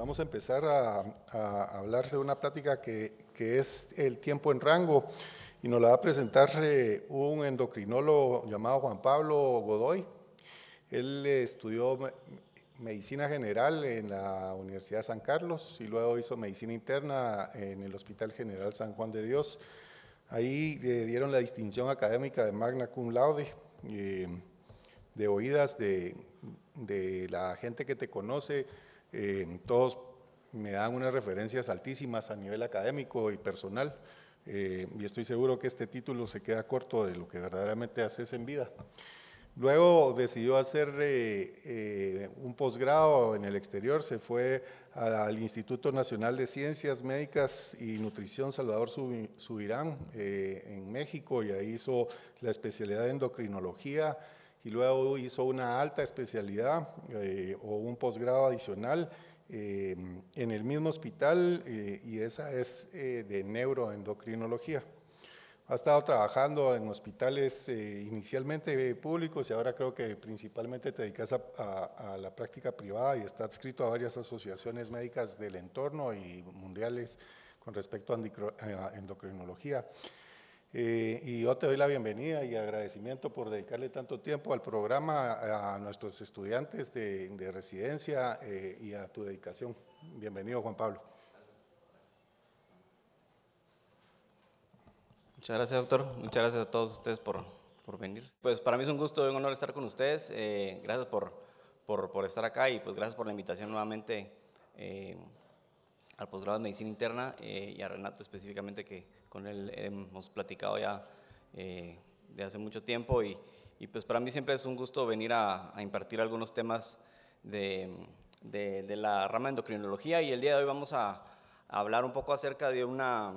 Vamos a empezar a, hablar de una plática que, es el tiempo en rango y nos la va a presentar eh, un endocrinólogo llamado Juan Pablo Godoy. Él eh, estudió medicina general en la Universidad de San Carlos y luego hizo medicina interna en el Hospital General San Juan de Dios. Ahí le eh, dieron la distinción académica de magna cum laude, de oídas de, de la gente que te conoce eh, todos me dan unas referencias altísimas a nivel académico y personal, eh, y estoy seguro que este título se queda corto de lo que verdaderamente haces en vida. Luego decidió hacer eh, un posgrado en el exterior, se fue al Instituto Nacional de Ciencias Médicas y Nutrición Salvador Subirán en México y ahí hizo la especialidad de endocrinología y luego hizo una alta especialidad eh, o un posgrado adicional eh, en el mismo hospital eh, y esa es de neuroendocrinología. Ha estado trabajando en hospitales inicialmente públicos y ahora creo que principalmente te dedicas a, la práctica privada y está adscrito a varias asociaciones médicas del entorno y mundiales con respecto a endocrinología. Eh, y yo te doy la bienvenida y agradecimiento por dedicarle tanto tiempo al programa, a, nuestros estudiantes de, residencia eh, y a tu dedicación. Bienvenido, Juan Pablo. Muchas gracias, doctor. Muchas gracias a todos ustedes por, venir. Pues para mí es un gusto y un honor estar con ustedes. Eh, gracias por, por, estar acá y pues gracias por la invitación nuevamente al Postgrado de Medicina Interna y a Renato específicamente que con él hemos platicado ya eh, de hace mucho tiempo y, pues para mí siempre es un gusto venir a, impartir algunos temas de, la rama de endocrinología y el día de hoy vamos a, hablar un poco acerca de una,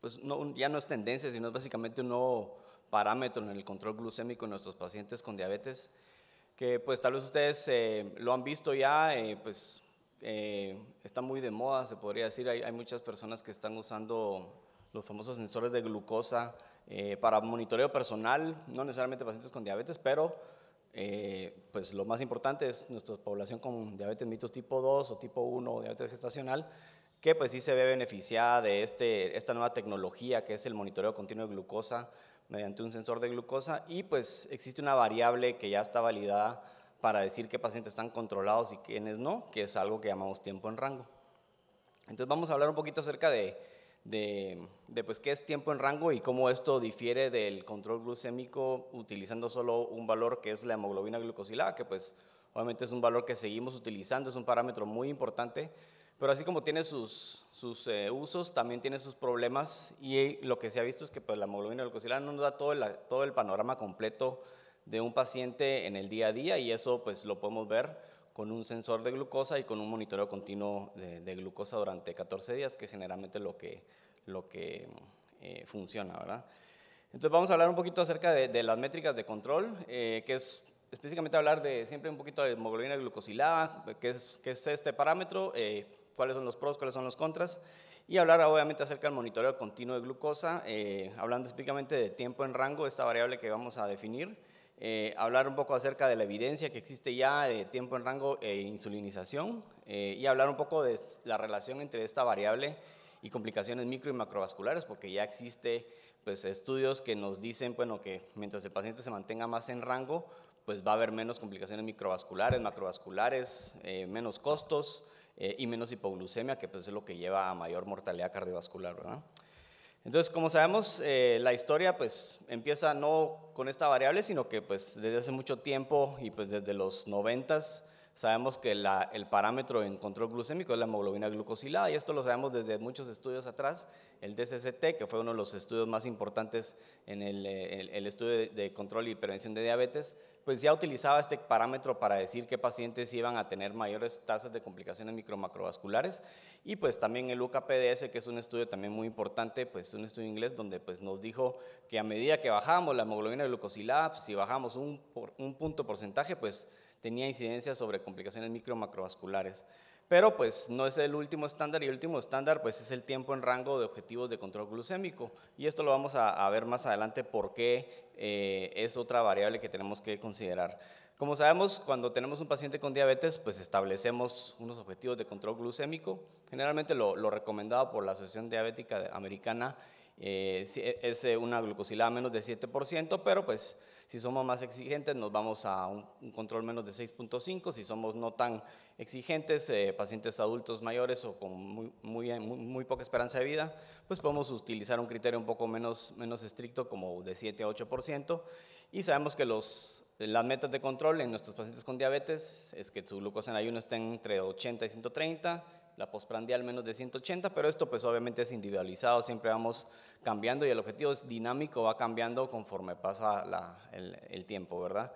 pues ya no es tendencia, sino es básicamente un nuevo parámetro en el control glucémico en nuestros pacientes con diabetes, que pues tal vez ustedes eh, lo han visto ya, eh, pues eh, está muy de moda, se podría decir. Hay, muchas personas que están usando los famosos sensores de glucosa eh, para monitoreo personal, no necesariamente pacientes con diabetes, pero eh, pues lo más importante es nuestra población con diabetes mitos tipo 2 o tipo 1 o diabetes gestacional, que pues sí se ve beneficiada de este, esta nueva tecnología que es el monitoreo continuo de glucosa mediante un sensor de glucosa y pues existe una variable que ya está validada para decir qué pacientes están controlados y quiénes no, que es algo que llamamos tiempo en rango. Entonces vamos a hablar un poquito acerca de, pues, qué es tiempo en rango y cómo esto difiere del control glucémico utilizando solo un valor que es la hemoglobina glucosilada, que pues obviamente es un valor que seguimos utilizando, es un parámetro muy importante, pero así como tiene sus, eh, usos, también tiene sus problemas y lo que se ha visto es que pues, la hemoglobina glucosilada no nos da todo el, todo el panorama completo de un paciente en el día a día y eso pues lo podemos ver con un sensor de glucosa y con un monitoreo continuo de, glucosa durante 14 días, que generalmente lo que, lo que eh, funciona, ¿verdad? Entonces vamos a hablar un poquito acerca de, las métricas de control, eh, que es específicamente hablar de siempre un poquito de hemoglobina glucosilada, qué es, este parámetro, eh, cuáles son los pros, cuáles son los contras, y hablar obviamente acerca del monitoreo continuo de glucosa, eh, hablando específicamente de tiempo en rango, esta variable que vamos a definir, eh, hablar un poco acerca de la evidencia que existe ya de tiempo en rango e insulinización eh, y hablar un poco de la relación entre esta variable y complicaciones micro y macrovasculares, porque ya existe pues, estudios que nos dicen bueno, que mientras el paciente se mantenga más en rango, pues va a haber menos complicaciones microvasculares, macrovasculares, menos costos, eh, y menos hipoglucemia, que pues es lo que lleva a mayor mortalidad cardiovascular, Entonces, como sabemos, eh, la historia pues empieza no con esta variable, sino que pues desde hace mucho tiempo y pues desde los noventas Sabemos que el parámetro en control glucémico es la hemoglobina glucosilada y esto lo sabemos desde muchos estudios atrás. El DCCT, que fue uno de los estudios más importantes en el, eh, estudio de, control y prevención de diabetes, pues ya utilizaba este parámetro para decir qué pacientes iban a tener mayores tasas de complicaciones micromacrovasculares. Y pues también el UKPDS, que es un estudio también muy importante, pues un estudio inglés donde pues nos dijo que a medida que bajamos la hemoglobina glucosilada, pues, si bajamos un punto porcentaje, pues tenía incidencia sobre complicaciones micro-macrovasculares. Pero pues no es el último estándar y el último estándar pues es el tiempo en rango de objetivos de control glucémico. Y esto lo vamos a, ver más adelante porque eh, es otra variable que tenemos que considerar. Como sabemos, cuando tenemos un paciente con diabetes, pues establecemos unos objetivos de control glucémico. Generalmente lo, recomendado por la Asociación Diabética Americana eh, es una glucosilada menos de 7%, pero pues si somos más exigentes, nos vamos a un, control menos de 6.5. Si somos no tan exigentes, eh, pacientes adultos mayores o con muy, muy, poca esperanza de vida, pues podemos utilizar un criterio un poco menos, menos estricto, como de 7 a 8%. Y sabemos que los, las metas de control en nuestros pacientes con diabetes es que su glucosa en ayuno esté entre 80 y 130, la postprandial menos de 180, pero esto pues obviamente es individualizado, siempre vamos cambiando y el objetivo es dinámico, va cambiando conforme pasa el, tiempo, ¿verdad?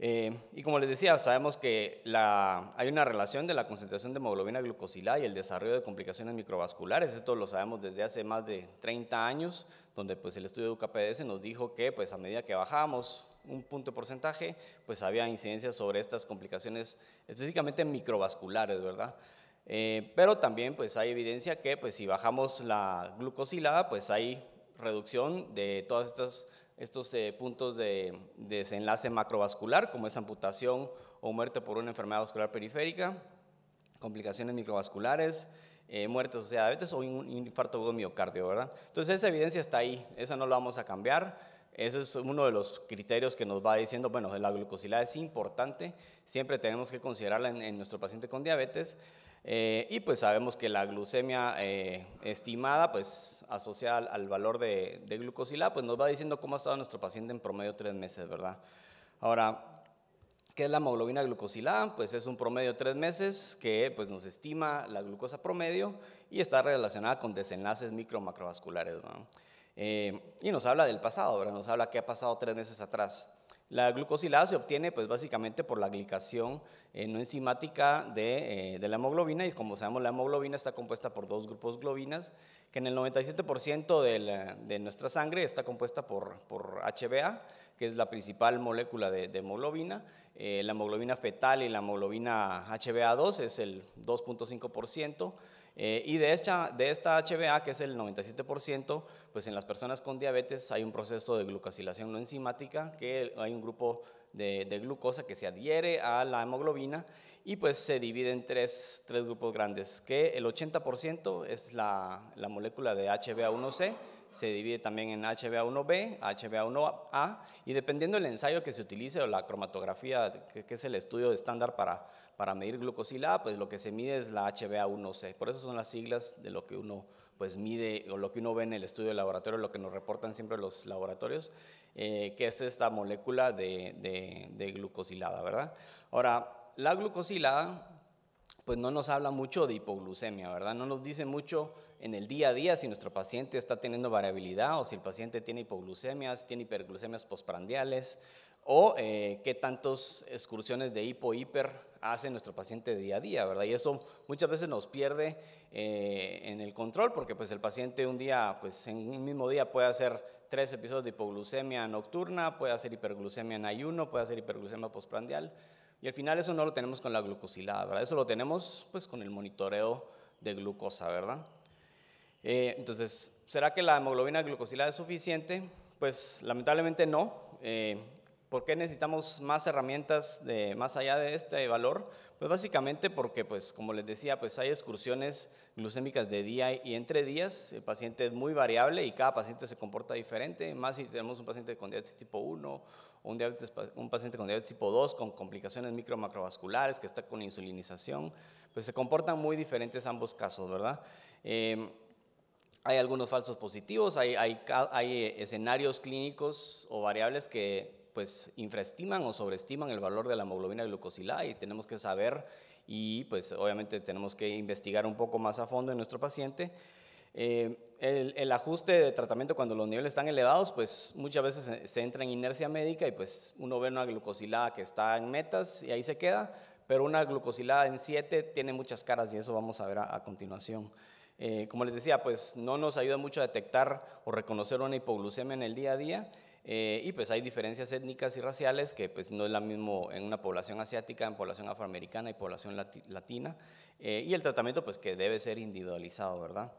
Eh, y como les decía, sabemos que hay una relación de la concentración de hemoglobina glucosilada y el desarrollo de complicaciones microvasculares. Esto lo sabemos desde hace más de 30 años, donde pues, el estudio de UKPDS nos dijo que pues, a medida que bajamos un punto porcentaje, pues había incidencias sobre estas complicaciones específicamente microvasculares, ¿verdad? Eh, pero también pues hay evidencia que pues si bajamos la glucosilada pues hay reducción de todos estos, estos eh, puntos de, desenlace macrovascular como es amputación o muerte por una enfermedad vascular periférica, complicaciones microvasculares, eh, muertes de diabetes o un infarto agudo miocardio, ¿verdad? Entonces esa evidencia está ahí, esa no la vamos a cambiar. Ese es uno de los criterios que nos va diciendo, bueno, la glucosilada es importante, siempre tenemos que considerarla en nuestro paciente con diabetes, eh, y pues sabemos que la glucemia eh, estimada, pues asociada al, valor de, de, glucosilada, pues nos va diciendo cómo ha estado nuestro paciente en promedio tres meses, ¿verdad? Ahora, ¿qué es la hemoglobina glucosilada? Pues es un promedio de tres meses que pues, nos estima la glucosa promedio y está relacionada con desenlaces micro-macrovasculares, eh, y nos habla del pasado, ¿verdad? Nos habla qué ha pasado tres meses atrás. La glucosilada se obtiene pues básicamente por la glicación eh, no enzimática eh, de, la hemoglobina y como sabemos la hemoglobina está compuesta por dos grupos globinas que en el 97% de, nuestra sangre está compuesta por, HbA, que es la principal molécula de, hemoglobina. Eh, la hemoglobina fetal y la hemoglobina HbA2 es el 2.5%. Eh, y de esta, HbA, que es el 97%, pues en las personas con diabetes hay un proceso de glucosilación no enzimática, que hay un grupo de, glucosa que se adhiere a la hemoglobina y pues se divide en tres, grupos grandes, que el 80% es la, la molécula de HbA1c, se divide también en HbA1b, HbA1a, y dependiendo del ensayo que se utilice o la cromatografía, que, es el estudio estándar para, para medir glucosilada, pues lo que se mide es la HbA1c. Por eso son las siglas de lo que uno pues mide o lo que uno ve en el estudio de laboratorio, lo que nos reportan siempre los laboratorios, eh, que es esta molécula de, de glucosilada, ¿verdad? Ahora, la glucosilada pues no nos habla mucho de hipoglucemia, ¿verdad? No nos dice mucho en el día a día si nuestro paciente está teniendo variabilidad o si el paciente tiene hipoglucemias, tiene hiperglucemias postprandiales o eh, qué tantos excursiones de hipo-hiper hace nuestro paciente día a día, ¿verdad? Y eso muchas veces nos pierde eh, en el control porque pues el paciente un día, pues en un mismo día puede hacer tres episodios de hipoglucemia nocturna, puede hacer hiperglucemia en ayuno, puede hacer hiperglucemia postprandial y al final eso no lo tenemos con la glucosilada, ¿verdad? Eso lo tenemos pues con el monitoreo de glucosa, ¿verdad? Eh, entonces, ¿será que la hemoglobina glucosilada es suficiente? Pues lamentablemente no. Eh, ¿Por qué necesitamos más herramientas de, más allá de este valor? Pues básicamente porque, pues, como les decía, pues hay excursiones glucémicas de día y entre días. El paciente es muy variable y cada paciente se comporta diferente, más si tenemos un paciente con diabetes tipo 1 o un, diabetes, un paciente con diabetes tipo 2 con complicaciones micro macrovasculares, que está con insulinización, pues se comportan muy diferentes ambos casos, ¿verdad? Eh, hay algunos falsos positivos, hay, eh, escenarios clínicos o variables que pues infraestiman o sobreestiman el valor de la hemoglobina glucosilada y tenemos que saber y pues obviamente tenemos que investigar un poco más a fondo en nuestro paciente. Eh, el, ajuste de tratamiento cuando los niveles están elevados, pues muchas veces se, entra en inercia médica y pues uno ve una glucosilada que está en metas y ahí se queda, pero una glucosilada en 7 tiene muchas caras y eso vamos a ver a continuación. Eh, como les decía, pues no nos ayuda mucho a detectar o reconocer una hipoglucemia en el día a día. Eh, y pues hay diferencias étnicas y raciales que pues no es la mismo en una población asiática, en población afroamericana y población latina. Eh, y el tratamiento pues que debe ser individualizado, ¿verdad?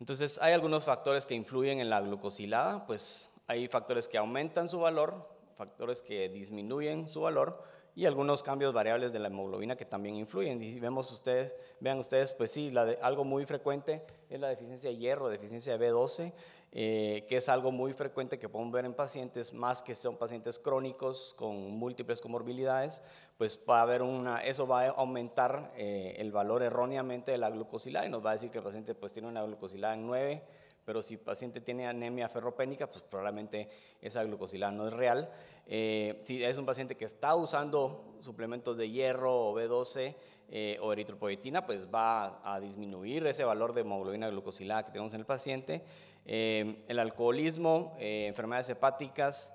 Entonces hay algunos factores que influyen en la glucosilada, pues hay factores que aumentan su valor, factores que disminuyen su valor, y algunos cambios variables de la hemoglobina que también influyen. Y si vemos ustedes, vean ustedes, pues sí, algo muy frecuente es la deficiencia de hierro, deficiencia de B12, eh, que es algo muy frecuente que podemos ver en pacientes, más que son pacientes crónicos con múltiples comorbilidades, pues va a haber una, eso va a aumentar eh, el valor erróneamente de la glucosilada y nos va a decir que el paciente pues tiene una glucosilada en 9 pero si el paciente tiene anemia ferropénica, pues probablemente esa glucosilada no es real. Eh, si es un paciente que está usando suplementos de hierro o B12 eh, o eritropoietina, pues va a, disminuir ese valor de hemoglobina glucosilada que tenemos en el paciente. Eh, el alcoholismo, enfermedades hepáticas,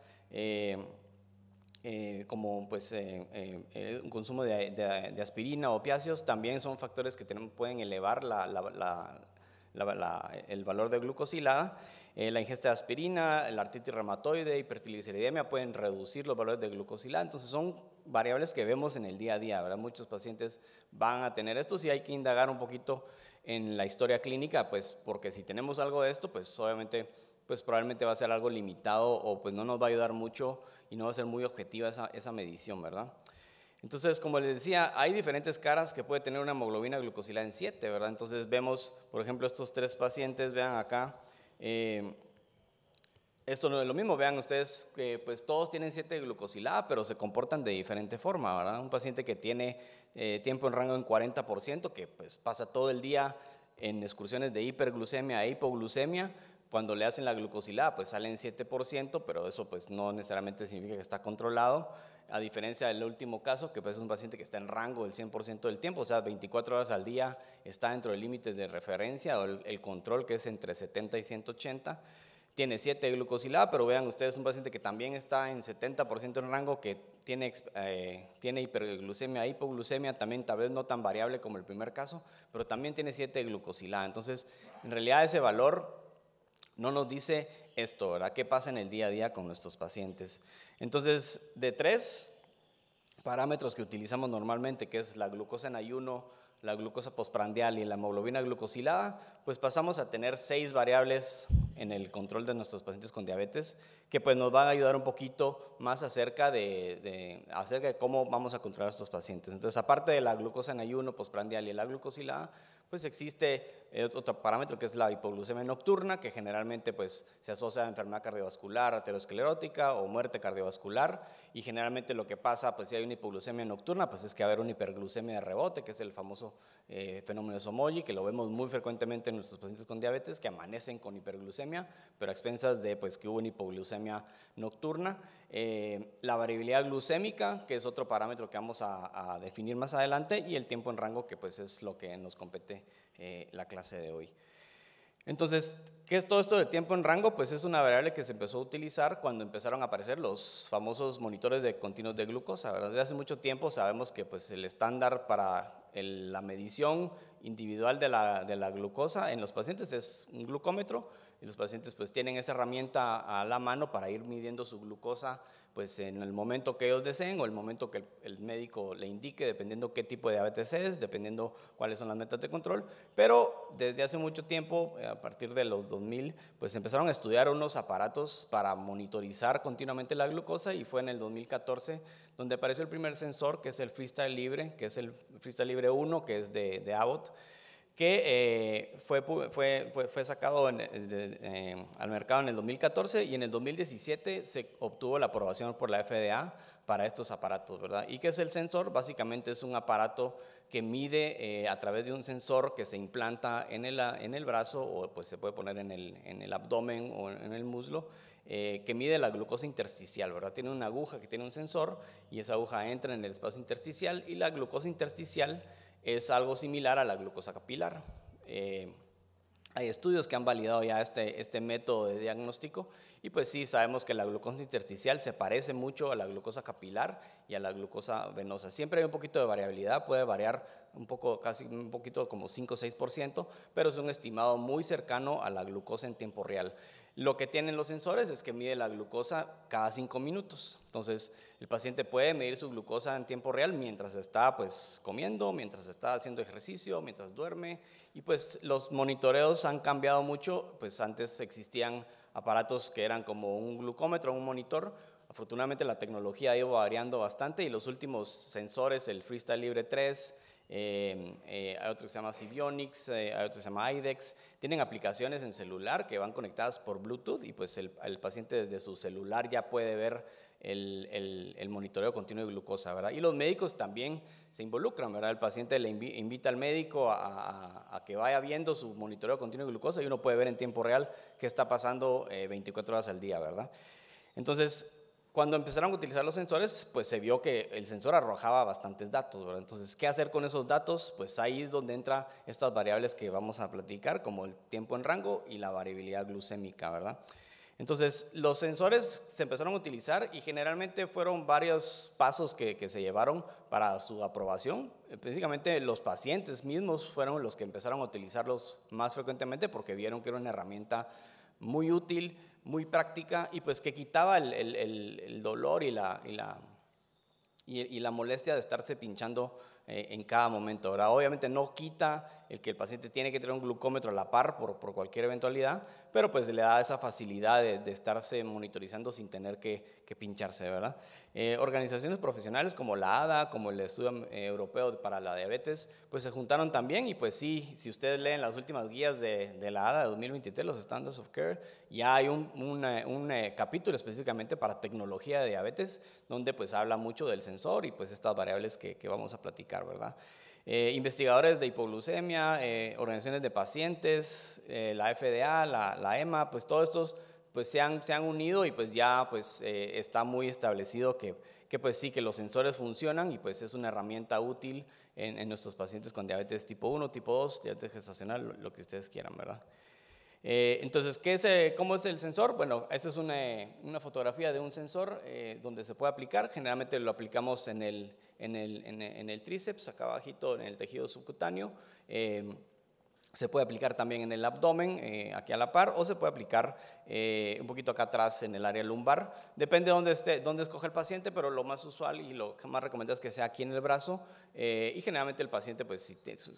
como pues, un consumo de, aspirina o opiáceos, también son factores que pueden elevar la, el valor de glucosilada. Eh, la ingesta de aspirina, la artritis reumatoide, hipertrigliceridemia pueden reducir los valores de glucosilada. Entonces son variables que vemos en el día a día, ¿verdad? Muchos pacientes van a tener esto, si hay que indagar un poquito en la historia clínica, pues porque si tenemos algo de esto, pues obviamente pues probablemente va a ser algo limitado o pues no nos va a ayudar mucho y no va a ser muy objetiva esa, esa medición, ¿verdad? Entonces, como les decía, hay diferentes caras que puede tener una hemoglobina glucosilada en 7, ¿verdad? Entonces vemos, por ejemplo, estos tres pacientes, vean acá, eh, esto no es lo mismo, vean ustedes que pues todos tienen 7 glucosilada, pero se comportan de diferente forma, ¿verdad? Un paciente que tiene eh, tiempo en rango en 40%, que pues pasa todo el día en excursiones de hiperglucemia e hipoglucemia, cuando le hacen la glucosilada pues salen 7%, pero eso pues no necesariamente significa que está controlado a diferencia del último caso, que pues es un paciente que está en rango del 100% del tiempo, o sea, 24 horas al día está dentro de límites de referencia o el, control que es entre 70 y 180. Tiene 7 de glucosilada, pero vean ustedes, un paciente que también está en 70% en rango, que tiene, eh, tiene hiperglucemia, hipoglucemia, también tal vez no tan variable como el primer caso, pero también tiene 7 de glucosilada. Entonces, en realidad ese valor no nos dice esto, ¿verdad? ¿Qué pasa en el día a día con nuestros pacientes? Entonces, de tres parámetros que utilizamos normalmente, que es la glucosa en ayuno, la glucosa postprandial y la hemoglobina glucosilada, pues pasamos a tener seis variables en el control de nuestros pacientes con diabetes, que pues nos van a ayudar un poquito más acerca de, acerca de cómo vamos a controlar a estos pacientes. Entonces, aparte de la glucosa en ayuno, postprandial y la glucosilada, pues existe eh, otro parámetro que es la hipoglucemia nocturna, que generalmente pues, se asocia a enfermedad cardiovascular, aterosclerótica o muerte cardiovascular. Y generalmente lo que pasa, pues si hay una hipoglucemia nocturna, pues es que va a haber una hiperglucemia de rebote, que es el famoso eh, fenómeno de Somoji, que lo vemos muy frecuentemente en nuestros pacientes con diabetes, que amanecen con hiperglucemia, pero a expensas de pues, que hubo una hipoglucemia nocturna. Eh, la variabilidad glucémica, que es otro parámetro que vamos a, definir más adelante, y el tiempo en rango, que pues, es lo que nos compete eh, la clase de hoy. Entonces, ¿qué es todo esto de tiempo en rango? Pues es una variable que se empezó a utilizar cuando empezaron a aparecer los famosos monitores de continuos de glucosa. ¿verdad? Desde hace mucho tiempo sabemos que pues, el estándar para la medición individual de la glucosa en los pacientes es un glucómetro, y los pacientes pues tienen esa herramienta a la mano para ir midiendo su glucosa pues en el momento que ellos deseen o el momento que el médico le indique, dependiendo qué tipo de diabetes es, dependiendo cuáles son las metas de control. Pero desde hace mucho tiempo, eh, a partir de los 2000, pues empezaron a estudiar unos aparatos para monitorizar continuamente la glucosa y fue en el 2014 donde apareció el primer sensor, que es el Freestyle Libre, que es el Freestyle Libre 1, que es de, de Abbott que eh, fue, fue, sacado al mercado en el 2014 y en el 2017 se obtuvo la aprobación por la FDA para estos aparatos, ¿verdad? ¿Y qué es el sensor? Básicamente es un aparato que mide eh, a través de un sensor que se implanta en el, en el brazo o pues se puede poner en el, abdomen o en el muslo, eh, que mide la glucosa intersticial, ¿verdad? Tiene una aguja que tiene un sensor y esa aguja entra en el espacio intersticial y la glucosa intersticial es algo similar a la glucosa capilar. Eh, hay estudios que han validado ya este, este, método de diagnóstico y pues sí, sabemos que la glucosa intersticial se parece mucho a la glucosa capilar y a la glucosa venosa. Siempre hay un poquito de variabilidad, puede variar un poco, casi un poquito como 5 o 6%, pero es un estimado muy cercano a la glucosa en tiempo real. Lo que tienen los sensores es que mide la glucosa cada cinco minutos. Entonces, el paciente puede medir su glucosa en tiempo real mientras está pues, comiendo, mientras está haciendo ejercicio, mientras duerme. Y pues los monitoreos han cambiado mucho. Pues antes existían aparatos que eran como un glucómetro, un monitor. Afortunadamente la tecnología ha ido variando bastante y los últimos sensores, el Freestyle Libre 3, eh, eh, hay otro que se llama Sibionix, eh, hay otro que se llama IDEX. Tienen aplicaciones en celular que van conectadas por Bluetooth y pues el, paciente desde su celular ya puede ver el, monitoreo continuo de glucosa, ¿verdad? Y los médicos también se involucran, ¿verdad? El paciente le invita al médico a, a que vaya viendo su monitoreo continuo de glucosa y uno puede ver en tiempo real qué está pasando 24 horas al día, ¿verdad? Entonces, cuando empezaron a utilizar los sensores, pues se vio que el sensor arrojaba bastantes datos. ¿verdad? Entonces, ¿qué hacer con esos datos? Pues ahí es donde entran estas variables que vamos a platicar, como el tiempo en rango y la variabilidad glucémica, ¿verdad? Entonces, los sensores se empezaron a utilizar y generalmente fueron varios pasos que, que, se llevaron para su aprobación. Prácticamente los pacientes mismos fueron los que empezaron a utilizarlos más frecuentemente porque vieron que era una herramienta muy útil, muy práctica y pues que quitaba el, dolor y la, y, y la molestia de estarse pinchando eh, en cada momento. ahora, Obviamente no quita el que el paciente tiene que tener un glucómetro a la par por, cualquier eventualidad, pero pues le da esa facilidad de, de estarse monitorizando sin tener que, pincharse, ¿verdad? Eh, organizaciones profesionales como la ADA, como el Estudio eh, Europeo para la Diabetes, pues se juntaron también y pues sí, si ustedes leen las últimas guías de, la ADA de 2023, los Standards of Care, ya hay un, capítulo específicamente para tecnología de diabetes, donde pues habla mucho del sensor y pues estas variables que vamos a platicar. ¿verdad? Eh, investigadores de hipoglucemia, eh, organizaciones de pacientes, eh, la FDA, la, EMA, e pues todos estos pues se han, unido y pues ya pues está muy establecido que, pues sí, que los sensores funcionan y pues es una herramienta útil en, nuestros pacientes con diabetes tipo 1, tipo 2, diabetes gestacional, lo que ustedes quieran, ¿verdad? Eh, entonces, ¿qué es, eh, ¿cómo es el sensor? Bueno, esta es una, fotografía de un sensor eh, donde se puede aplicar. Generalmente lo aplicamos en el, en el, en el tríceps, acá abajito, en el tejido subcutáneo. Se puede aplicar también en el abdomen, eh, aquí a la par, o se puede aplicar eh, un poquito acá atrás en el área lumbar. Depende de dónde, esté, dónde escoge el paciente, pero lo más usual y lo más recomendado es que sea aquí en el brazo. Eh, y generalmente el paciente, pues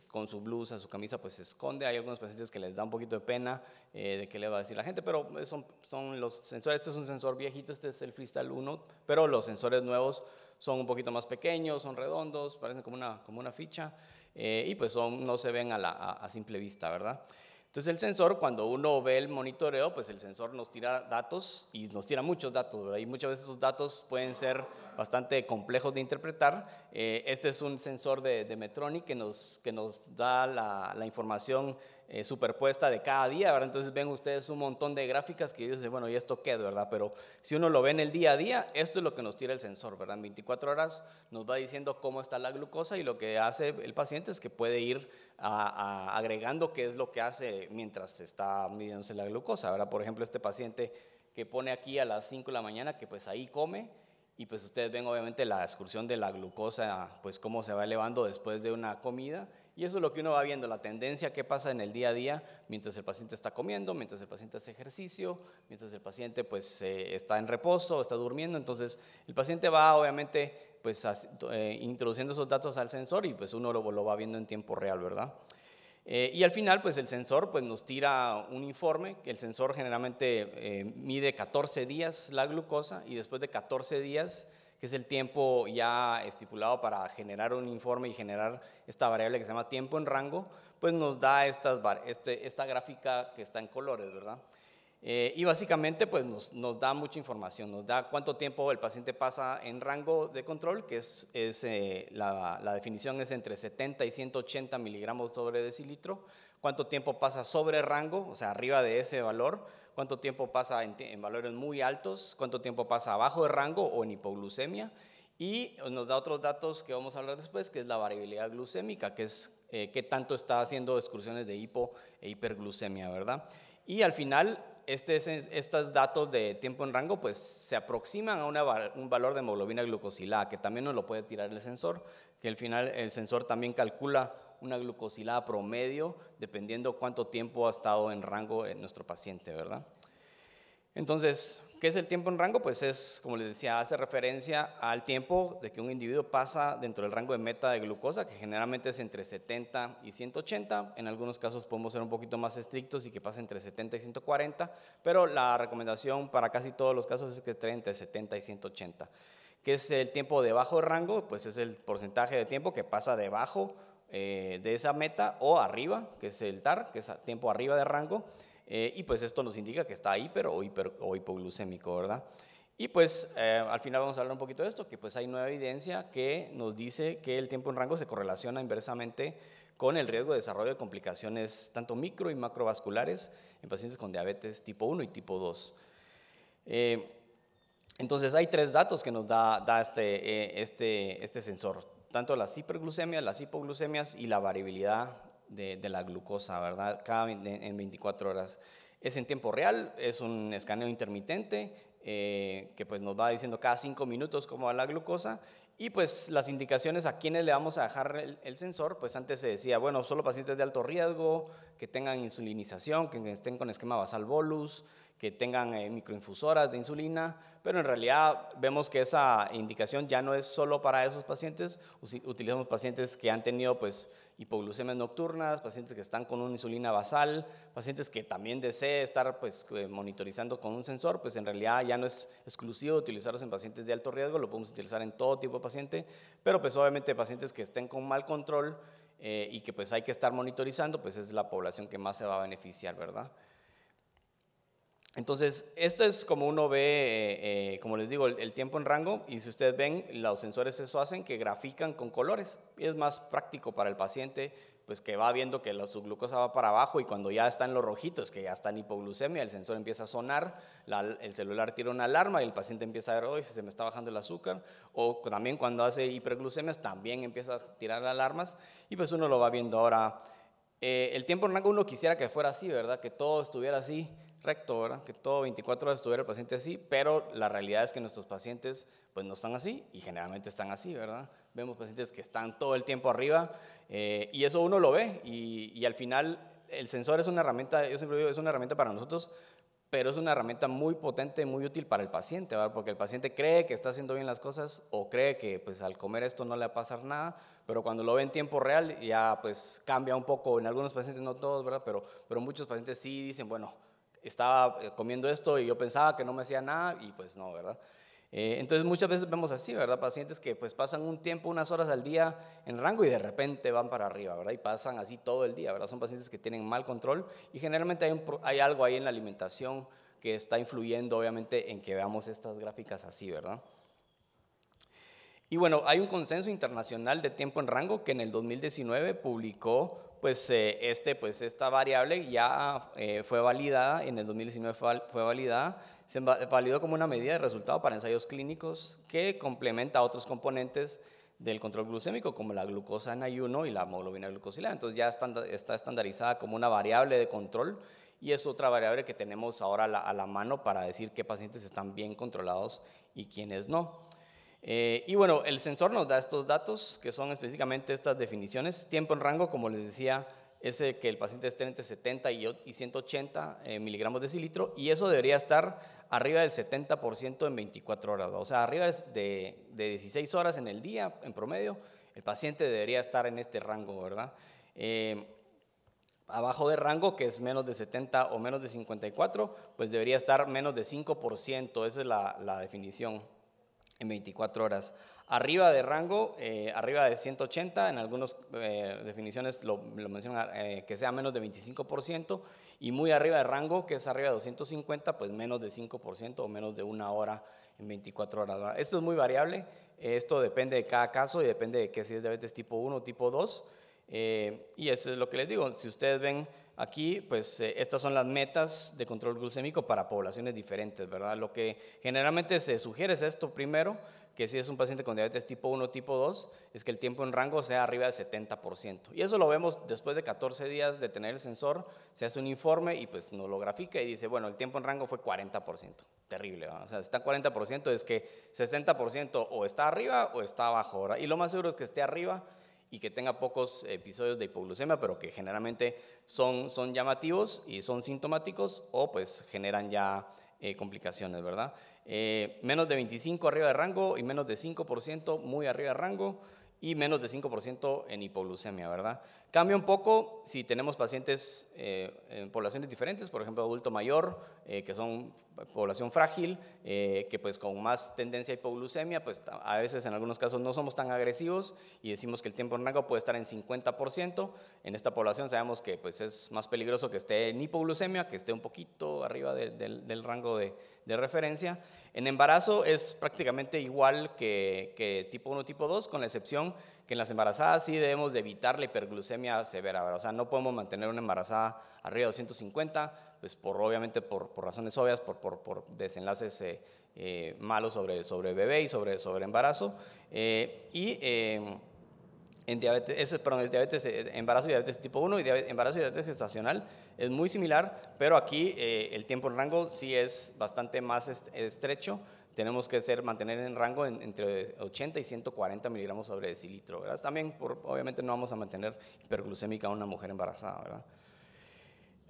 con su blusa, su camisa, pues se esconde. Hay algunos pacientes que les da un poquito de pena de qué le va a decir la gente, pero son, son los sensores. Este es un sensor viejito, este es el Freestyle 1, pero los sensores nuevos son un poquito más pequeños, son redondos, parecen como una, como una ficha. Eh, y pues son, no se ven a, simple vista, ¿verdad? Entonces el sensor, cuando uno ve el monitoreo, pues el sensor nos tira datos y nos tira muchos datos, ¿verdad? Y muchas veces esos datos pueden ser bastante complejos de interpretar. Eh, este es un sensor de, de Metronic que nos, que nos da la, la información eh, superpuesta de cada día, ¿verdad? Entonces ven ustedes un montón de gráficas que dicen, bueno, ¿y esto qué, verdad? Pero si uno lo ve en el día a día, esto es lo que nos tira el sensor, ¿verdad? En 24 horas nos va diciendo cómo está la glucosa y lo que hace el paciente es que puede ir agregando qué es lo que hace mientras está midiéndose la glucosa, Ahora, Por ejemplo, este paciente que pone aquí a las 5 de la mañana, que pues ahí come, y pues ustedes ven obviamente la excursión de la glucosa, pues cómo se va elevando después de una comida y eso es lo que uno va viendo, la tendencia que pasa en el día a día mientras el paciente está comiendo, mientras el paciente hace ejercicio, mientras el paciente pues eh, está en reposo, está durmiendo. Entonces el paciente va obviamente pues eh, introduciendo esos datos al sensor y pues uno lo, lo va viendo en tiempo real, ¿verdad? Eh, y al final, pues el sensor pues, nos tira un informe, que el sensor generalmente mide 14 días la glucosa y después de 14 días que es el tiempo ya estipulado para generar un informe y generar esta variable que se llama tiempo en rango, pues nos da estas, este, esta gráfica que está en colores, ¿verdad? Eh, y básicamente pues nos, da mucha información, nos da cuánto tiempo el paciente pasa en rango de control, que es, eh, la, la, definición es entre 70 y 180 miligramos sobre decilitro, cuánto tiempo pasa sobre rango, o sea, arriba de ese valor, cuánto tiempo pasa en, valores muy altos, cuánto tiempo pasa abajo de rango o en hipoglucemia. Y nos da otros datos que vamos a hablar después, que es la variabilidad glucémica, que es eh, qué tanto está haciendo excursiones de hipo e hiperglucemia, ¿verdad? Y al final, este, estos datos de tiempo en rango, pues se aproximan a un valor de hemoglobina glucosilada, que también nos lo puede tirar el sensor, que al final el sensor también calcula una glucosilada promedio, dependiendo cuánto tiempo ha estado en rango en nuestro paciente, ¿verdad? Entonces, ¿qué es el tiempo en rango? Pues es, como les decía, hace referencia al tiempo de que un individuo pasa dentro del rango de meta de glucosa, que generalmente es entre 70 y 180. En algunos casos podemos ser un poquito más estrictos y que pase entre 70 y 140, pero la recomendación para casi todos los casos es que entre 70 y 180. ¿Qué es el tiempo de bajo rango? Pues es el porcentaje de tiempo que pasa debajo eh, de esa meta o arriba, que es el TAR, que es tiempo arriba de rango. Eh, y pues esto nos indica que está hiper o, hipoglucémico, ¿verdad? Y pues eh, al final vamos a hablar un poquito de esto, que pues hay nueva evidencia que nos dice que el tiempo en rango se correlaciona inversamente con el riesgo de desarrollo de complicaciones tanto micro y macrovasculares en pacientes con diabetes tipo 1 y tipo 2. entonces hay tres datos que nos da, da este, este, este sensor tanto las hiperglucemias, las hipoglucemias y la variabilidad de, la glucosa, ¿verdad? Cada en 24 horas. Es en tiempo real, es un escaneo intermitente eh, que pues nos va diciendo cada 5 minutos cómo va la glucosa y pues las indicaciones a quienes le vamos a dejar el, el, sensor, pues antes se decía, bueno, solo pacientes de alto riesgo, que tengan insulinización, que estén con esquema basal bolus, que tengan eh, microinfusoras de insulina, pero en realidad vemos que esa indicación ya no es solo para esos pacientes, utilizamos pacientes que han tenido pues hipoglucemias nocturnas, pacientes que están con una insulina basal, pacientes que también desee estar pues eh, monitorizando con un sensor, pues en realidad ya no es exclusivo utilizarlos en pacientes de alto riesgo, lo podemos utilizar en todo tipo de paciente, pero pues obviamente pacientes que estén con mal control eh, y que pues hay que estar monitorizando, pues es la población que más se va a beneficiar, ¿verdad? Entonces, esto es como uno ve, eh, eh, como les digo, el, tiempo en rango y si ustedes ven, los sensores eso hacen que grafican con colores y es más práctico para el paciente, pues que va viendo que la, su glucosa va para abajo y cuando ya está están los rojitos, que ya está en hipoglucemia, el sensor empieza a sonar, el celular tira una alarma y el paciente empieza a ver, oye, se me está bajando el azúcar, o también cuando hace hiperglucemias también empieza a tirar alarmas y pues uno lo va viendo ahora. Eh, el tiempo en rango uno quisiera que fuera así, ¿verdad? Que todo estuviera así verdad, que todo 24 horas estuviera el paciente así, pero la realidad es que nuestros pacientes pues no están así y generalmente están así, ¿verdad? Vemos pacientes que están todo el tiempo arriba eh, y eso uno lo ve y, y, al final el sensor es una herramienta, yo siempre digo, es una herramienta para nosotros, pero es una herramienta muy potente, muy útil para el paciente, ¿verdad? Porque el paciente cree que está haciendo bien las cosas o cree que pues al comer esto no le va a pasar nada, pero cuando lo ve en tiempo real ya pues cambia un poco, en algunos pacientes no todos, ¿verdad? Pero, pero muchos pacientes sí dicen, bueno, estaba eh, comiendo esto y yo pensaba que no me hacía nada y pues no, ¿verdad? Eh, entonces muchas veces vemos así, ¿verdad? Pacientes que pues pasan un tiempo, unas horas al día en rango y de repente van para arriba, ¿verdad? Y pasan así todo el día, ¿verdad? Son pacientes que tienen mal control y generalmente hay, hay algo ahí en la alimentación que está influyendo obviamente en que veamos estas gráficas así, ¿verdad? Y bueno, hay un consenso internacional de tiempo en rango que en el 2019 publicó pues, eh, este, pues esta variable, ya eh, fue validada, en el 2019 fue, validada, se validó como una medida de resultado para ensayos clínicos que complementa a otros componentes del control glucémico, como la glucosa en ayuno y la hemoglobina glucosilada. Entonces ya está estandarizada como una variable de control y es otra variable que tenemos ahora a la mano para decir qué pacientes están bien controlados y quiénes no. Eh, y bueno, el sensor nos da estos datos, que son específicamente estas definiciones. Tiempo en rango, como les decía, es que el paciente esté entre 70 y 180 eh, miligramos de cilitro, y eso debería estar arriba del 70% en 24 horas. O sea, arriba de, 16 horas en el día, en promedio, el paciente debería estar en este rango, ¿verdad? Eh, abajo de rango, que es menos de 70 o menos de 54, pues debería estar menos de 5%, esa es la, la definición en 24 horas. Arriba de rango, eh, arriba de 180, en algunas eh, definiciones lo, mencionan eh, que sea menos de 25%, y muy arriba de rango, que es arriba de 250, pues menos de 5% o menos de una hora en 24 horas. Esto es muy variable, esto depende de cada caso y depende de que si es diabetes tipo 1 o tipo 2, y eso es lo que les digo, si ustedes ven Aquí, pues, eh, estas son las metas de control glucémico para poblaciones diferentes, ¿verdad? Lo que generalmente se sugiere es esto primero, que si es un paciente con diabetes tipo 1, o tipo 2, es que el tiempo en rango sea arriba del 70%. Y eso lo vemos después de 14 días de tener el sensor, se hace un informe y pues nos lo grafica y dice, bueno, el tiempo en rango fue 40%. Terrible, ¿no? o sea, está 40% es que 60% o está arriba o está abajo. ¿verdad? Y lo más seguro es que esté arriba y que tenga pocos episodios de hipoglucemia, pero que generalmente son, llamativos y son sintomáticos o pues generan ya eh, complicaciones, ¿verdad? Eh, menos de 25 arriba de rango y menos de 5% muy arriba de rango y menos de 5% en hipoglucemia, ¿verdad? Cambia un poco si tenemos pacientes eh, en poblaciones diferentes, por ejemplo, adulto mayor, eh, que son población frágil, eh, que pues con más tendencia a hipoglucemia, pues a veces en algunos casos no somos tan agresivos y decimos que el tiempo en rango puede estar en 50%. En esta población sabemos que pues es más peligroso que esté en hipoglucemia, que esté un poquito arriba del rango de, referencia. En embarazo es prácticamente igual que, que tipo 1, tipo 2, con la excepción que en las embarazadas sí debemos de evitar la hiperglucemia severa, ¿verdad? o sea, no podemos mantener una embarazada arriba de 250, pues por, obviamente por, razones obvias, por, por, desenlaces eh, eh, malos sobre, sobre bebé y sobre, sobre embarazo. Eh, y en diabetes, perdón, es diabetes, embarazo y diabetes tipo 1 y diabetes, embarazo y diabetes gestacional es muy similar, pero aquí el tiempo en rango sí es bastante más estrecho tenemos que ser, mantener en rango entre 80 y 140 miligramos sobre decilitro, También, obviamente, no vamos a mantener hiperglucémica a una mujer embarazada, ¿verdad?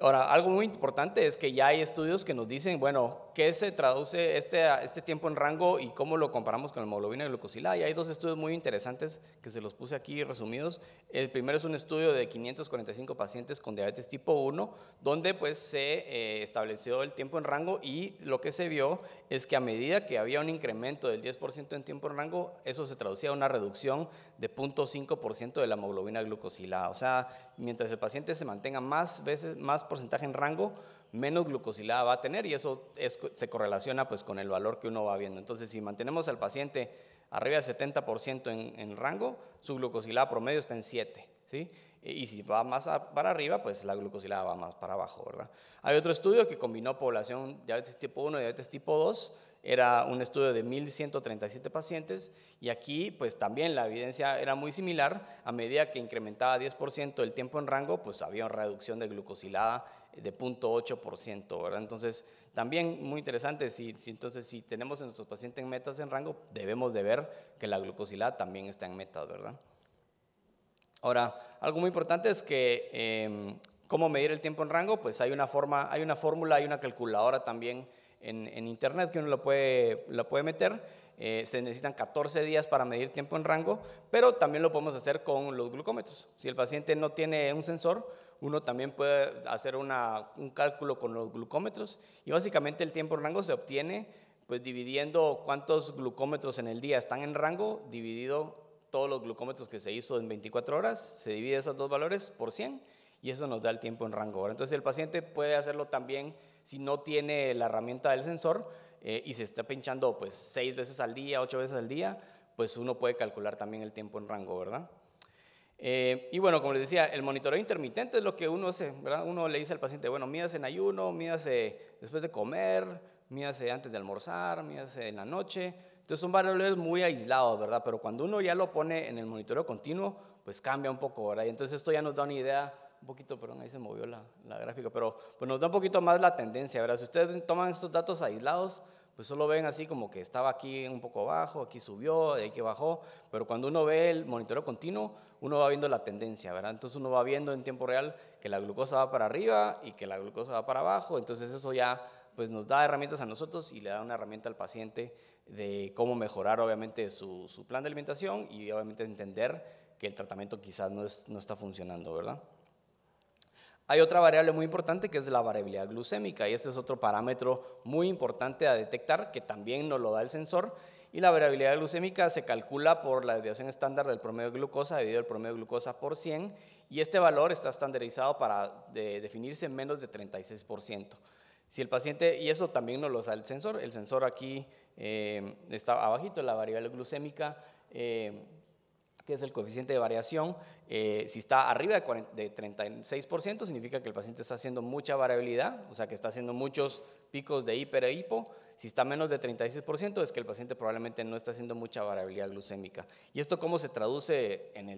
Ahora, algo muy importante es que ya hay estudios que nos dicen, bueno, ¿qué se traduce este, este tiempo en rango y cómo lo comparamos con la hemoglobina glucosilada? Y hay dos estudios muy interesantes que se los puse aquí resumidos. El primero es un estudio de 545 pacientes con diabetes tipo 1, donde pues se eh, estableció el tiempo en rango y lo que se vio es que a medida que había un incremento del 10% en tiempo en rango, eso se traducía a una reducción de 0.5% de la hemoglobina glucosilada. O sea, mientras el paciente se mantenga más veces, más porcentaje en rango, menos glucosilada va a tener y eso se correlaciona pues con el valor que uno va viendo. Entonces, si mantenemos al paciente arriba del 70% en, en, rango, su glucosilada promedio está en 7, ¿sí? Y si va más para arriba, pues la glucosilada va más para abajo, ¿verdad? Hay otro estudio que combinó población diabetes tipo 1 y diabetes tipo 2 era un estudio de 1.137 pacientes y aquí pues también la evidencia era muy similar, a medida que incrementaba 10% el tiempo en rango, pues había una reducción de glucosilada de 0.8%, ¿verdad? Entonces, también muy interesante, si, entonces si tenemos en nuestros pacientes en metas en rango, debemos de ver que la glucosilada también está en metas, ¿verdad? Ahora, algo muy importante es que em, cómo medir el tiempo en rango, pues hay una forma, hay una fórmula, hay una calculadora también en, internet que uno la puede, lo puede meter. Eh, se necesitan 14 días para medir tiempo en rango, pero también lo podemos hacer con los glucómetros. Si el paciente no tiene un sensor, uno también puede hacer una, un cálculo con los glucómetros y básicamente el tiempo en rango se obtiene pues dividiendo cuántos glucómetros en el día están en rango, dividido todos los glucómetros que se hizo en 24 horas, se divide esos dos valores por 100 y eso nos da el tiempo en rango. entonces el paciente puede hacerlo también si no tiene la herramienta del sensor eh, y se está pinchando pues seis veces al día, ocho veces al día, pues uno puede calcular también el tiempo en rango, ¿verdad? Eh, y bueno, como les decía, el monitoreo intermitente es lo que uno hace, ¿verdad? Uno le dice al paciente, bueno, mídase en ayuno, mídase después de comer, mídase antes de almorzar, mídase en la noche. Entonces son valores muy aislados, ¿verdad? Pero cuando uno ya lo pone en el monitoreo continuo, pues cambia un poco, ¿verdad? Y entonces esto ya nos da una idea un poquito, perdón, ahí se movió la, gráfica, pero pues nos da un poquito más la tendencia, ¿verdad? Si ustedes toman estos datos aislados, pues solo ven así como que estaba aquí un poco abajo, aquí subió, de que bajó, pero cuando uno ve el monitoreo continuo, uno va viendo la tendencia, ¿verdad? Entonces uno va viendo en tiempo real que la glucosa va para arriba y que la glucosa va para abajo, entonces eso ya pues nos da herramientas a nosotros y le da una herramienta al paciente de cómo mejorar obviamente su, plan de alimentación y obviamente entender que el tratamiento quizás no está funcionando, ¿verdad? Hay otra variable muy importante que es la variabilidad glucémica y este es otro parámetro muy importante a detectar que también nos lo da el sensor y la variabilidad glucémica se calcula por la desviación estándar del promedio de glucosa dividido el promedio de glucosa por 100 y este valor está estandarizado para definirse en menos de 36%. Si el paciente, y eso también nos lo da el sensor, el sensor aquí eh, está abajito, la variable glucémica eh, que es el coeficiente de variación, eh, si está arriba de, 36%, significa que el paciente está haciendo mucha variabilidad, o sea, que está haciendo muchos picos de hiper e hipo. Si está menos de 36%, es que el paciente probablemente no está haciendo mucha variabilidad glucémica. ¿Y esto cómo se traduce en,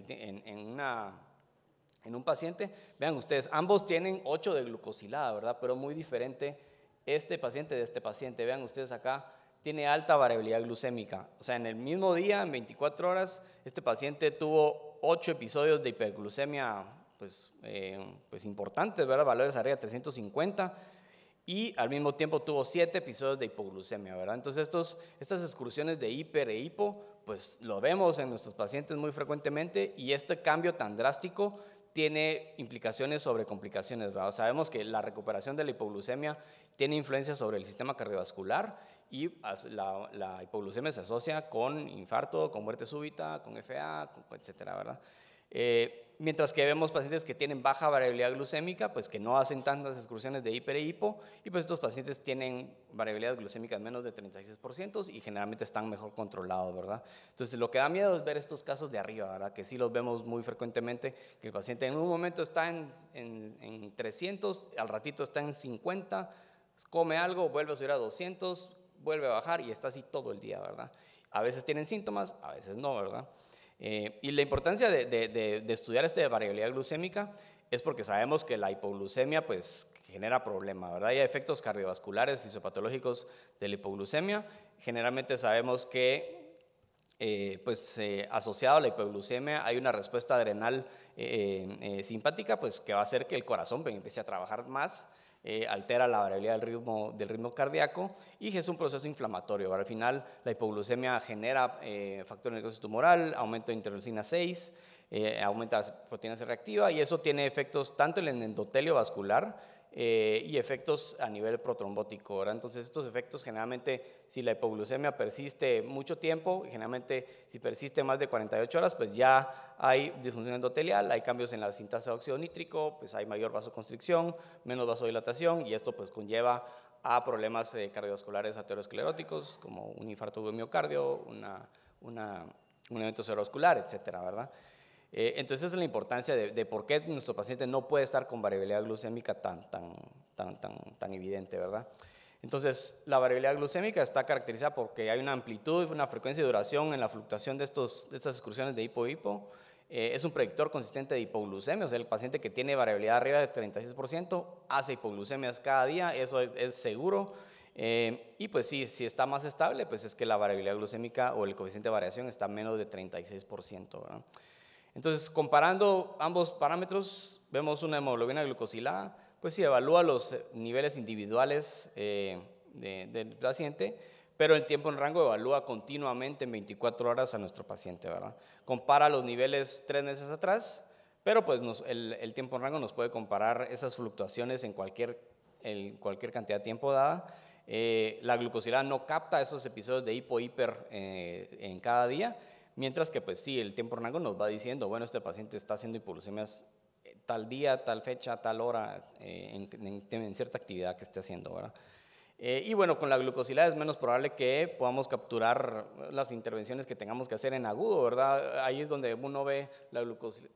en un paciente, vean ustedes, ambos tienen 8 de glucosilada, ¿verdad? Pero muy diferente este paciente de este paciente. Vean ustedes acá, tiene alta variabilidad glucémica. O sea, en el mismo día, en 24 horas, este paciente tuvo 8 episodios de hiperglucemia pues, eh, pues importantes, ¿verdad? valores arriba de 350, y al mismo tiempo tuvo 7 episodios de hipoglucemia. Entonces, estos, estas excursiones de hiper e hipo, pues lo vemos en nuestros pacientes muy frecuentemente, y este cambio tan drástico tiene implicaciones sobre complicaciones. ¿verdad? Sabemos que la recuperación de la hipoglucemia tiene influencia sobre el sistema cardiovascular y la, hipoglucemia se asocia con infarto, con muerte súbita, con FA, etcétera, ¿verdad? Eh, mientras que vemos pacientes que tienen baja variabilidad glucémica, pues que no hacen tantas excursiones de hiper e hipo, y pues estos pacientes tienen variabilidad glucémica menos de 36% y generalmente están mejor controlados, ¿verdad? Entonces, lo que da miedo es ver estos casos de arriba, ¿verdad? Que sí los vemos muy frecuentemente, que el paciente en un momento está en, en, en 300, al ratito está en 50, come algo, vuelve a subir a 200, vuelve a bajar y está así todo el día, ¿verdad? A veces tienen síntomas, a veces no, ¿verdad? Eh, y la importancia de, de, estudiar esta variabilidad glucémica es porque sabemos que la hipoglucemia pues genera problemas, ¿verdad? hay efectos cardiovasculares, fisiopatológicos de la hipoglucemia. Generalmente sabemos que eh, pues, eh, asociado a la hipoglucemia hay una respuesta adrenal simpática pues que va a hacer que el corazón pues, empiece a trabajar más, eh, altera la variabilidad del ritmo, del ritmo cardíaco y es un proceso inflamatorio. al final, la hipoglucemia genera eh, factor de necrosis tumoral, aumento de interleucina 6, eh, aumenta proteína C reactiva y eso tiene efectos tanto en el endotelio vascular, eh, y efectos a nivel protrombótico. Entonces estos efectos generalmente, si la hipoglucemia persiste mucho tiempo, generalmente si persiste más de 48 horas, pues ya hay disfunción endotelial, hay cambios en la sintasa de óxido nítrico, pues hay mayor vasoconstricción, menos vasodilatación y esto pues conlleva a problemas eh, cardiovasculares ateroscleróticos como un infarto de miocardio, un evento cerebrovascular, etcétera, eh, entonces, es la importancia de, por qué nuestro paciente no puede estar con variabilidad glucémica tan, tan, tan, evidente, ¿verdad? Entonces, la variabilidad glucémica está caracterizada porque hay una amplitud, una frecuencia y duración en la fluctuación de, estas excursiones de hipo-hipo. Eh, es un predictor consistente de hipoglucemia, o sea, el paciente que tiene variabilidad arriba del 36% hace hipoglucemias cada día, eso es, seguro. Eh, y pues sí, si está más estable, pues es que la variabilidad glucémica o el coeficiente de variación está menos de 36%. ¿verdad? Entonces, comparando ambos parámetros, vemos una hemoglobina glucosilada, pues sí, evalúa los eh, niveles individuales eh, del paciente, pero el tiempo en rango evalúa continuamente en 24 horas a nuestro paciente, ¿verdad? Compara los niveles tres meses atrás, pero pues el, tiempo en rango nos puede comparar esas fluctuaciones en cualquier, cantidad de tiempo dada. Eh, la glucosilada no capta esos episodios de hipo-hiper en cada día, Mientras que, pues sí, el tiempo rango nos va diciendo, bueno, este paciente está haciendo hipoglucemias eh, tal día, tal fecha, tal hora, eh, en, cierta actividad que esté haciendo, ¿verdad? Eh, y bueno, con la glucosilada es menos probable que podamos capturar las intervenciones que tengamos que hacer en agudo, ¿verdad? Ahí es donde uno ve la,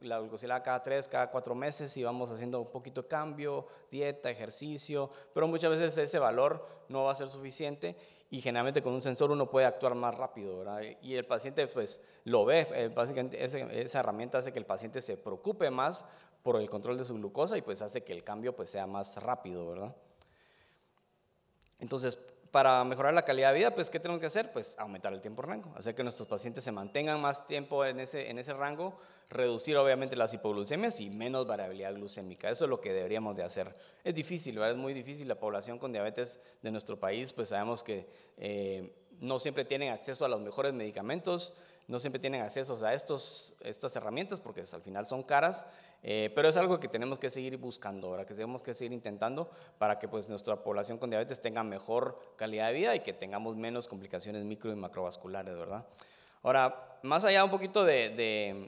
la glucosilada cada tres, cada cuatro meses y vamos haciendo un poquito de cambio, dieta, ejercicio, pero muchas veces ese valor no va a ser suficiente y generalmente con un sensor uno puede actuar más rápido, ¿verdad? Y el paciente pues lo ve, eh, básicamente esa herramienta hace que el paciente se preocupe más por el control de su glucosa y pues hace que el cambio pues sea más rápido, ¿verdad? Entonces, para mejorar la calidad de vida, pues ¿qué tenemos que hacer? Pues aumentar el tiempo rango, hacer que nuestros pacientes se mantengan más tiempo en ese, en ese rango reducir obviamente las hipoglucemias y menos variabilidad glucémica. Eso es lo que deberíamos de hacer. Es difícil, ¿verdad? Es muy difícil. La población con diabetes de nuestro país, pues sabemos que eh, no siempre tienen acceso a los mejores medicamentos, no siempre tienen acceso a estas herramientas porque pues, al final son caras, eh, pero es algo que tenemos que seguir buscando, ahora que tenemos que seguir intentando para que pues, nuestra población con diabetes tenga mejor calidad de vida y que tengamos menos complicaciones micro y macrovasculares, ¿verdad? Ahora, más allá un poquito del,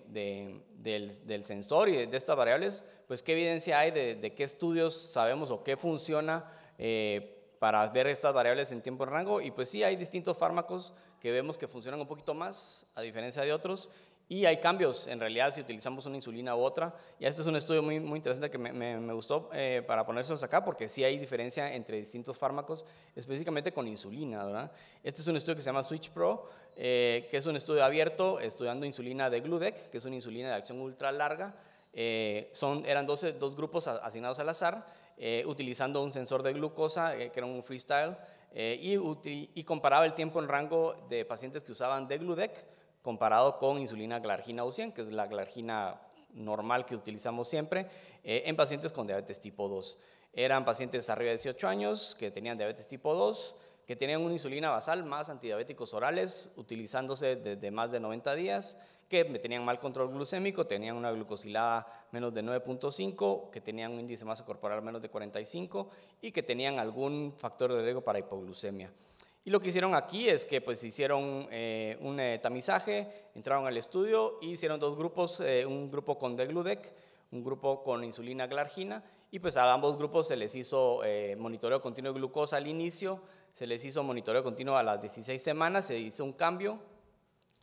sensor y de, estas variables, pues qué evidencia hay de, qué estudios sabemos o qué funciona eh, para ver estas variables en tiempo de rango. Y pues sí, hay distintos fármacos que vemos que funcionan un poquito más, a diferencia de otros, y hay cambios en realidad si utilizamos una insulina u otra. Y este es un estudio muy, muy interesante que me, gustó eh, para ponérselos acá, porque sí hay diferencia entre distintos fármacos, específicamente con insulina. Este es un estudio que se llama Switch Pro, eh, que es un estudio abierto estudiando insulina de Gludec, que es una insulina de acción ultra larga. Eh, son, eran dos grupos asignados al azar, eh, utilizando un sensor de glucosa, que era un freestyle, y, y, comparaba el tiempo en rango de pacientes que usaban de Gludec comparado con insulina glargina u 100, que es la glargina normal que utilizamos siempre, en pacientes con diabetes tipo 2. Eran pacientes arriba de 18 años que tenían diabetes tipo 2, que tenían una insulina basal más antidiabéticos orales utilizándose desde más de 90 días, que tenían mal control glucémico, tenían una glucosilada menos de 9.5, que tenían un índice de masa corporal menos de 45 y que tenían algún factor de riesgo para hipoglucemia. Y lo que hicieron aquí es que pues hicieron eh, un eh, tamizaje, entraron al estudio y hicieron dos grupos, eh, un grupo con degludec, un grupo con insulina glargina y pues a ambos grupos se les hizo monitoreo continuo de glucosa al inicio se les hizo monitoreo continuo a las 16 semanas, se hizo un cambio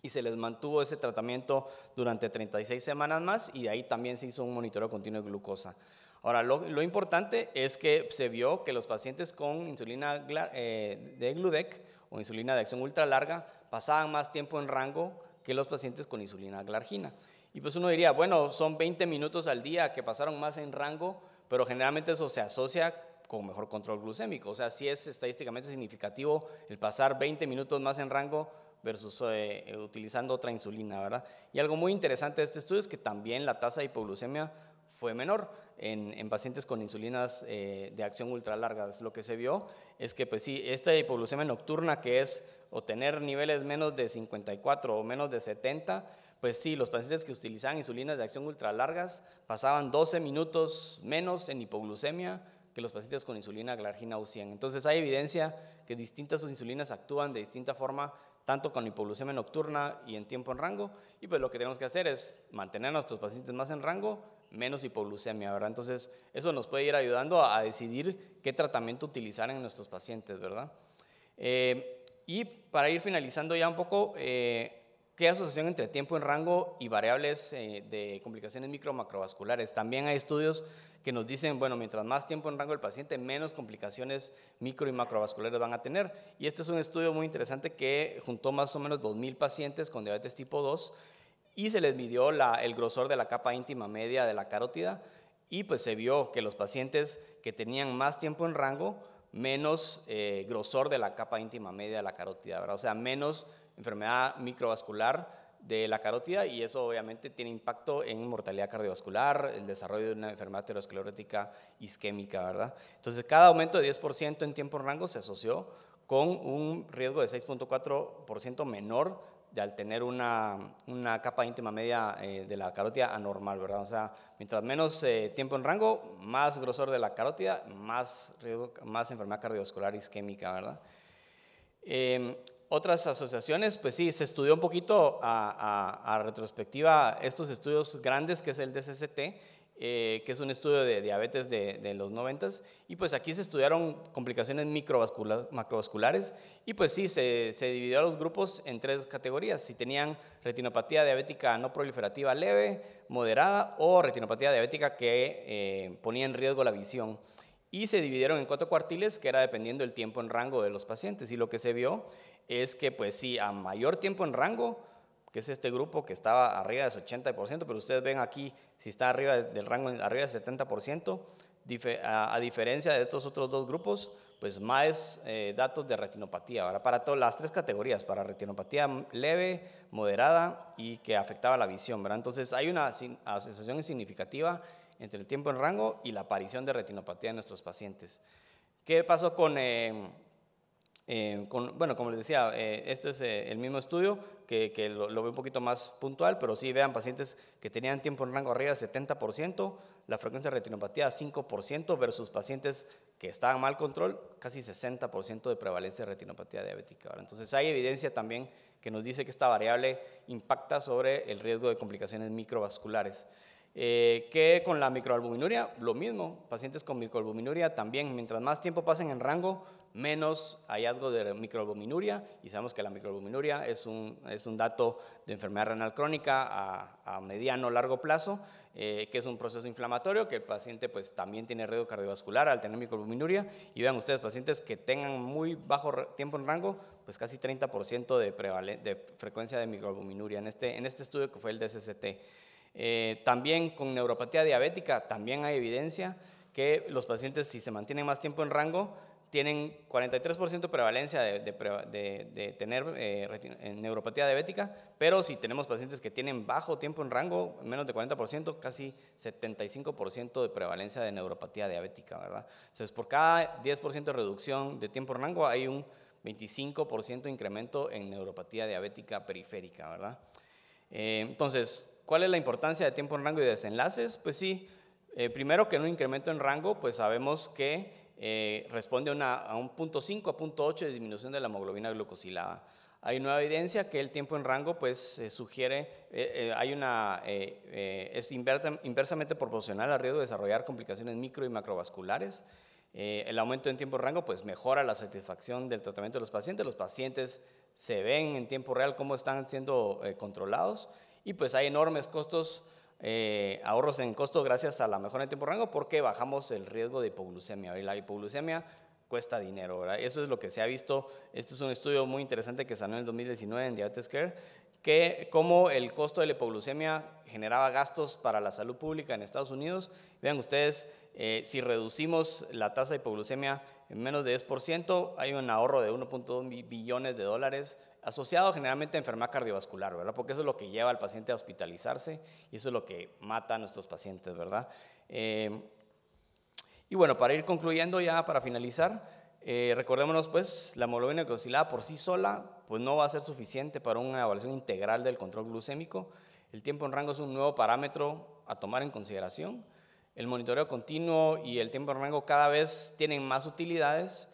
y se les mantuvo ese tratamiento durante 36 semanas más y de ahí también se hizo un monitoreo continuo de glucosa. Ahora, lo, importante es que se vio que los pacientes con insulina eh, de Gludec o insulina de acción ultra larga pasaban más tiempo en rango que los pacientes con insulina glargina. Y pues uno diría, bueno, son 20 minutos al día que pasaron más en rango, pero generalmente eso se asocia con mejor control glucémico. O sea, sí es estadísticamente significativo el pasar 20 minutos más en rango versus eh, eh, utilizando otra insulina, ¿verdad? Y algo muy interesante de este estudio es que también la tasa de hipoglucemia fue menor en, pacientes con insulinas eh, de acción ultralarga. Lo que se vio es que, pues sí, esta hipoglucemia nocturna, que es obtener niveles menos de 54 o menos de 70, pues sí, los pacientes que utilizaban insulinas de acción ultralargas pasaban 12 minutos menos en hipoglucemia que los pacientes con insulina glargina u Entonces hay evidencia que distintas insulinas actúan de distinta forma, tanto con hipoglucemia nocturna y en tiempo en rango, y pues lo que tenemos que hacer es mantener a nuestros pacientes más en rango, menos hipoglucemia, ¿verdad? Entonces eso nos puede ir ayudando a, decidir qué tratamiento utilizar en nuestros pacientes, ¿verdad? Eh, y para ir finalizando ya un poco, eh, ¿Qué asociación entre tiempo en rango y variables eh, de complicaciones micro-macrovasculares? También hay estudios que nos dicen, bueno, mientras más tiempo en rango el paciente, menos complicaciones micro y macrovasculares van a tener. Y este es un estudio muy interesante que juntó más o menos 2.000 pacientes con diabetes tipo 2 y se les midió el grosor de la capa íntima media de la carótida y pues se vio que los pacientes que tenían más tiempo en rango, menos eh, grosor de la capa íntima media de la carótida, O sea, menos enfermedad microvascular de la carótida y eso obviamente tiene impacto en mortalidad cardiovascular, el desarrollo de una enfermedad aterosclerótica isquémica, ¿verdad? Entonces, cada aumento de 10% en tiempo en rango se asoció con un riesgo de 6.4% menor de al tener una, una capa íntima media eh, de la carótida anormal, ¿verdad? O sea, mientras menos eh, tiempo en rango, más grosor de la carótida, más, riesgo, más enfermedad cardiovascular isquémica, ¿verdad? Eh, otras asociaciones, pues sí, se estudió un poquito a, retrospectiva estos estudios grandes, que es el DCCT, eh, que es un estudio de diabetes de, los 90 y pues aquí se estudiaron complicaciones macrovasculares, y pues sí, se, dividió a los grupos en tres categorías, si tenían retinopatía diabética no proliferativa leve, moderada, o retinopatía diabética que eh, ponía en riesgo la visión y se dividieron en cuatro cuartiles, que era dependiendo del tiempo en rango de los pacientes. Y lo que se vio es que pues sí, a mayor tiempo en rango, que es este grupo que estaba arriba del 80%, pero ustedes ven aquí, si está arriba del rango, arriba del 70%, a, diferencia de estos otros dos grupos, pues más eh, datos de retinopatía, ¿verdad? para todas las tres categorías, para retinopatía leve, moderada y que afectaba la visión. ¿verdad? Entonces hay una asociación significativa entre el tiempo en rango y la aparición de retinopatía en nuestros pacientes. ¿Qué pasó con... Eh, eh, bueno, como les decía, eh, este es eh, el mismo estudio que, lo, ve un poquito más puntual, pero sí vean pacientes que tenían tiempo en rango arriba 70%, la frecuencia de retinopatía 5% versus pacientes que estaban mal control, casi 60% de prevalencia de retinopatía diabética. entonces hay evidencia también que nos dice que esta variable impacta sobre el riesgo de complicaciones microvasculares. Eh, que con la microalbuminuria, lo mismo, pacientes con microalbuminuria también, mientras más tiempo pasen en rango, menos hallazgo de microalbuminuria y sabemos que la microalbuminuria es un, es un dato de enfermedad renal crónica a, a mediano o largo plazo, eh, que es un proceso inflamatorio que el paciente pues también tiene riesgo cardiovascular al tener microalbuminuria y vean ustedes pacientes que tengan muy bajo tiempo en rango, pues casi 30% de, frecuencia de microalbuminuria en este, en este estudio que fue el DSCT, eh, también con neuropatía diabética también hay evidencia que los pacientes si se mantienen más tiempo en rango tienen 43% de prevalencia de, tener eh, eh, neuropatía diabética, pero si tenemos pacientes que tienen bajo tiempo en rango, menos de 40%, casi 75% de prevalencia de neuropatía diabética, ¿verdad? Entonces, por cada 10% de reducción de tiempo en rango hay un 25% incremento en neuropatía diabética periférica, ¿verdad? Eh, entonces, ¿cuál es la importancia de tiempo en rango y desenlaces? Pues sí, primero que en un incremento en rango, pues sabemos que eh, responde a un punto 5 a punto 8 de disminución de la hemoglobina glucosilada. Hay nueva evidencia que el tiempo en rango pues sugiere, eh, eh, hay es inversamente proporcional al riesgo de desarrollar complicaciones micro y macrovasculares. el aumento en tiempo en rango pues mejora la satisfacción del tratamiento de los pacientes. Los pacientes se ven en tiempo real cómo están siendo controlados y pues hay enormes costos eh, ahorros en costo gracias a la mejora en tiempo rango porque bajamos el riesgo de hipoglucemia. Y la hipoglucemia cuesta dinero, Eso es lo que se ha visto. Este es un estudio muy interesante que salió en el 2019 en Diabetes Care, que cómo el costo de la hipoglucemia generaba gastos para la salud pública en Estados Unidos. Vean ustedes, eh, si reducimos la tasa de hipoglucemia en menos de 10%, hay un ahorro de 1.2 billones de dólares asociado generalmente a enfermedad cardiovascular, ¿verdad? Porque eso es lo que lleva al paciente a hospitalizarse y eso es lo que mata a nuestros pacientes, ¿verdad? Em, y bueno, para ir concluyendo ya, para finalizar, eh, recordémonos pues, la hemoglobina glucosilada por sí sola pues no va a ser suficiente para una evaluación integral del control glucémico. El tiempo en rango es un nuevo parámetro a tomar en consideración. El monitoreo continuo y el tiempo en rango cada vez tienen más utilidades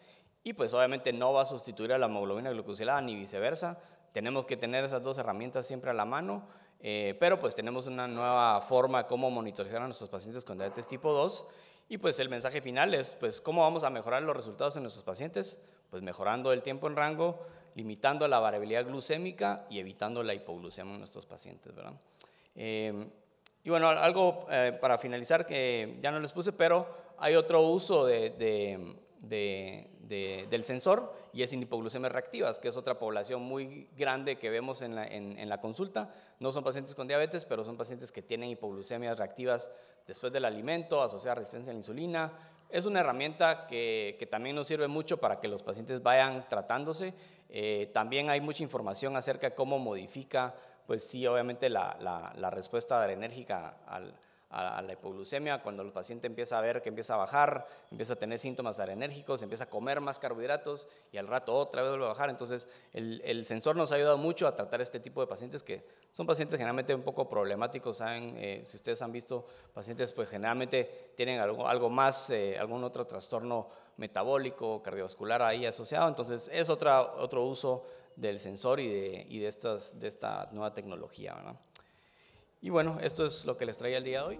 y pues obviamente no va a sustituir a la hemoglobina glucosilada ni viceversa. Tenemos que tener esas dos herramientas siempre a la mano, eh, pero pues tenemos una nueva forma de cómo monitorizar a nuestros pacientes con diabetes tipo 2 y pues el mensaje final es pues cómo vamos a mejorar los resultados en nuestros pacientes, pues mejorando el tiempo en rango, limitando la variabilidad glucémica y evitando la hipoglucemia en nuestros pacientes, em, y bueno, algo eh, para finalizar que ya no les puse, pero hay otro uso de del sensor y es sin hipoglucemias reactivas, que es otra población muy grande que vemos en la, consulta. No son pacientes con diabetes, pero son pacientes que tienen hipoglucemias reactivas después del alimento, asociada a resistencia a la insulina. Es una herramienta que, también nos sirve mucho para que los pacientes vayan tratándose. Eh, también hay mucha información acerca de cómo modifica, pues sí, obviamente la, la, la respuesta adrenérgica al, a, la hipoglucemia, cuando el paciente empieza a ver que empieza a bajar, empieza a tener síntomas adrenérgicos, empieza a comer más carbohidratos y al rato otra vez vuelve a bajar. Entonces, el, sensor nos ha ayudado mucho a tratar este tipo de pacientes que son pacientes generalmente un poco problemáticos, saben, eh, si ustedes han visto pacientes, pues generalmente tienen algo, más, eh, algún otro trastorno metabólico, cardiovascular ahí asociado. Entonces, es otra, otro uso del sensor y de, de, esta nueva tecnología. Y bueno, esto es lo que les traía el día de hoy.